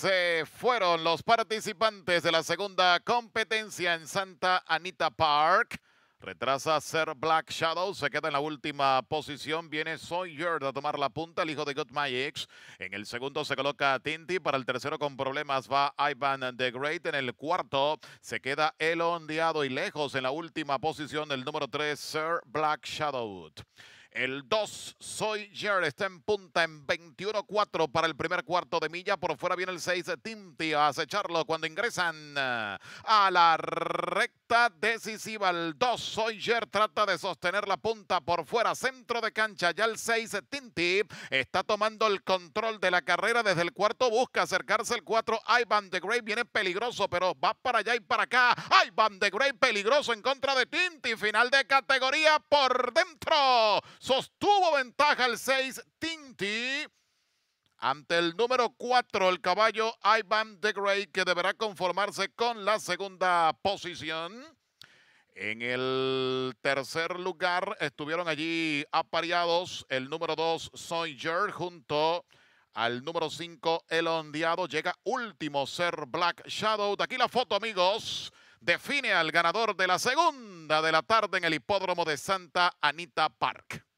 se fueron los participantes de la segunda competencia en Santa Anita Park. Retrasa Sir Black Shadow, se queda en la última posición. Viene Sawyer a tomar la punta, el hijo de Good Ex. En el segundo se coloca Tinti, para el tercero con problemas va Ivan the Great. En el cuarto se queda el ondeado y lejos en la última posición el número tres Sir Black Shadow. El 2, Soy Jer, está en punta en 21-4 para el primer cuarto de milla. Por fuera viene el 6, Tinti, a acecharlo cuando ingresan eh, a la recta decisiva. El 2, Soyer trata de sostener la punta por fuera. Centro de cancha. Ya el 6, Tinti está tomando el control de la carrera desde el cuarto. Busca acercarse el 4. Ivan de Grey viene peligroso, pero va para allá y para acá. Ivan de Grey peligroso en contra de Tinti. Final de categoría por dentro. Sostuvo ventaja el 6, Tinti. Ante el número 4, el caballo Ivan de Grey, que deberá conformarse con la segunda posición. En el tercer lugar estuvieron allí apareados el número 2, Sawyer junto al número 5, El Ondeado. Llega último, Ser Black Shadow. De aquí la foto, amigos. Define al ganador de la segunda de la tarde en el hipódromo de Santa Anita Park.